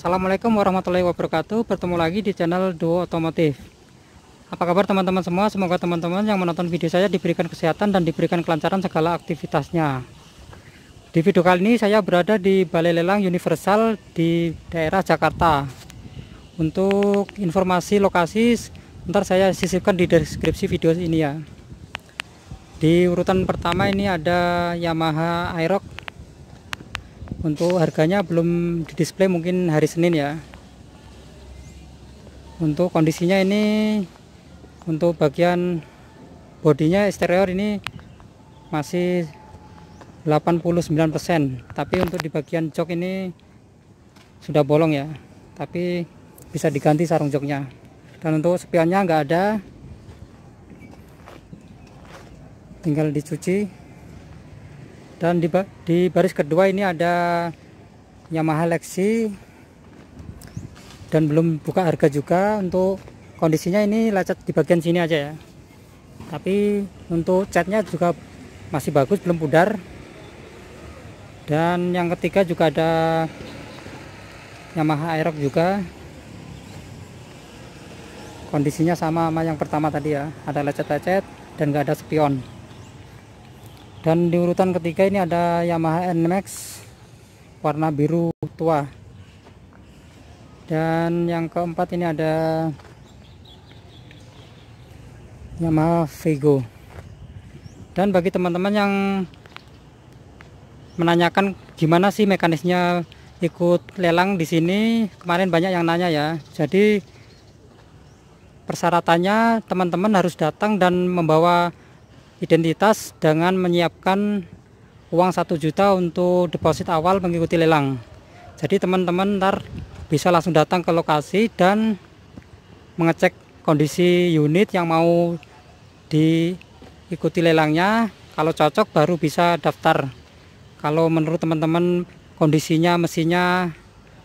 Assalamualaikum warahmatullahi wabarakatuh Bertemu lagi di channel Duo Otomotif Apa kabar teman-teman semua Semoga teman-teman yang menonton video saya diberikan kesehatan dan diberikan kelancaran segala aktivitasnya Di video kali ini saya berada di Balai Lelang Universal di daerah Jakarta Untuk informasi lokasi Ntar saya sisipkan di deskripsi video ini ya di urutan pertama ini ada Yamaha Aerox untuk harganya belum di display mungkin hari Senin ya. Untuk kondisinya ini untuk bagian bodinya eksterior ini masih 89% tapi untuk di bagian jok ini sudah bolong ya tapi bisa diganti sarung joknya dan untuk sepiannya nggak ada tinggal dicuci dan di, di baris kedua ini ada Yamaha Lexi dan belum buka harga juga untuk kondisinya ini lacet di bagian sini aja ya tapi untuk catnya juga masih bagus belum pudar dan yang ketiga juga ada Yamaha Aerox juga kondisinya sama sama yang pertama tadi ya ada lecet-lecet dan nggak ada spion dan di urutan ketiga ini ada Yamaha NMAX warna biru tua dan yang keempat ini ada Yamaha Vigo dan bagi teman-teman yang menanyakan gimana sih mekanisnya ikut lelang di sini kemarin banyak yang nanya ya jadi persyaratannya teman-teman harus datang dan membawa identitas dengan menyiapkan uang 1 juta untuk deposit awal mengikuti lelang. Jadi teman-teman ntar bisa langsung datang ke lokasi dan mengecek kondisi unit yang mau diikuti lelangnya. Kalau cocok baru bisa daftar. Kalau menurut teman-teman kondisinya mesinnya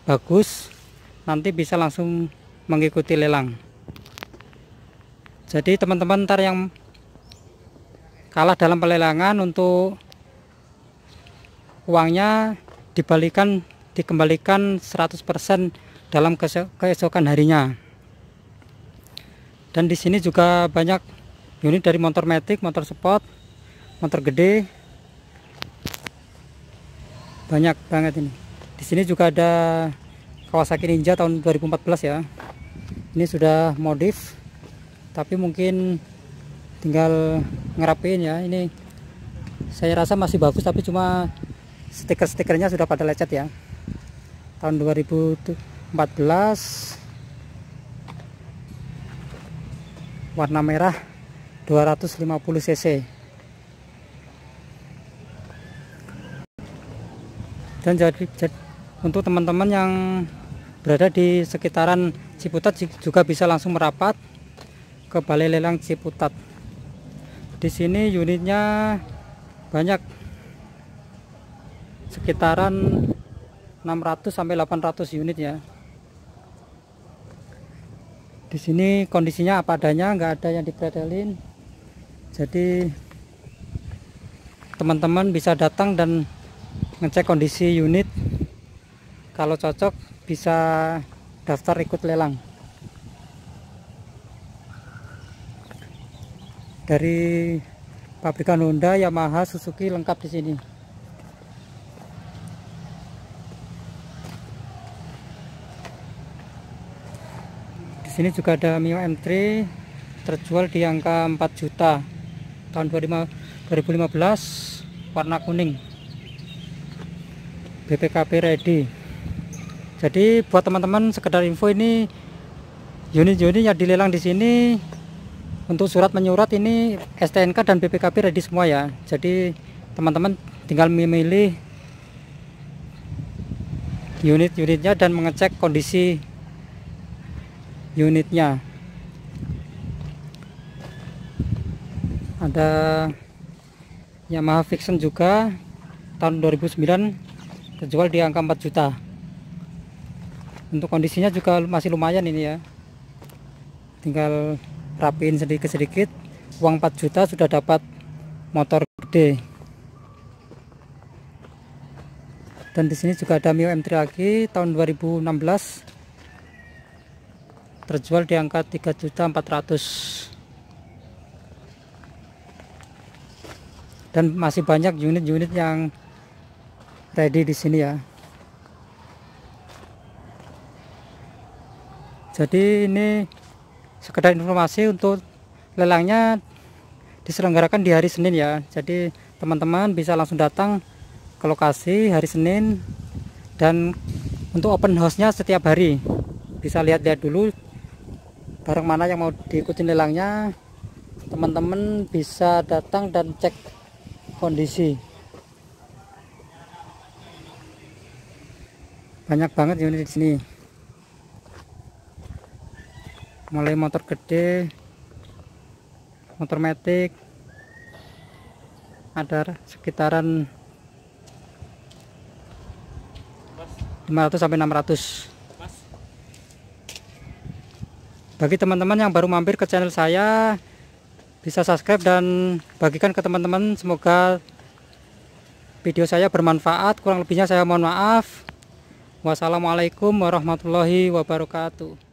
bagus, nanti bisa langsung mengikuti lelang. Jadi teman-teman ntar yang kalah dalam pelelangan untuk uangnya dibalikan dikembalikan 100% dalam keesokan harinya dan di sini juga banyak unit dari motor metik motor sport motor gede banyak banget ini di sini juga ada Kawasaki Ninja tahun 2014 ya ini sudah modif tapi mungkin tinggal ngerapin ya ini saya rasa masih bagus tapi cuma stiker-stikernya sudah pada lecet ya tahun 2014 warna merah 250 cc dan jadi, jadi untuk teman-teman yang berada di sekitaran Ciputat juga bisa langsung merapat ke Balai Lelang Ciputat di sini unitnya banyak sekitaran 600 sampai 800 unit ya di sini kondisinya apa adanya nggak ada yang dipretelin jadi teman-teman bisa datang dan ngecek kondisi unit kalau cocok bisa daftar ikut lelang dari pabrikan Honda, Yamaha, Suzuki lengkap di sini. Di sini juga ada Mio M3 terjual di angka 4 juta tahun 2015 warna kuning. BPKP ready. Jadi buat teman-teman sekedar info ini unit-unit yang dilelang di sini untuk surat menyurat ini STNK dan BPKB ready semua ya jadi teman-teman tinggal memilih unit-unitnya dan mengecek kondisi unitnya ada Yamaha Fiction juga tahun 2009 terjual di angka 4 juta untuk kondisinya juga masih lumayan ini ya tinggal rapiin sedikit-sedikit uang 4 juta sudah dapat motor gede dan di sini juga ada Mio M3 lagi tahun 2016 terjual di angka 400 dan masih banyak unit-unit yang ready di sini ya jadi ini sekedar informasi untuk lelangnya diselenggarakan di hari Senin ya jadi teman-teman bisa langsung datang ke lokasi hari Senin dan untuk open house-nya setiap hari bisa lihat-lihat dulu barang mana yang mau diikuti lelangnya teman-teman bisa datang dan cek kondisi banyak banget unit di sini mulai motor gede motor metik ada sekitaran 500 sampai 600 bagi teman-teman yang baru mampir ke channel saya bisa subscribe dan bagikan ke teman-teman semoga video saya bermanfaat kurang lebihnya saya mohon maaf wassalamualaikum warahmatullahi wabarakatuh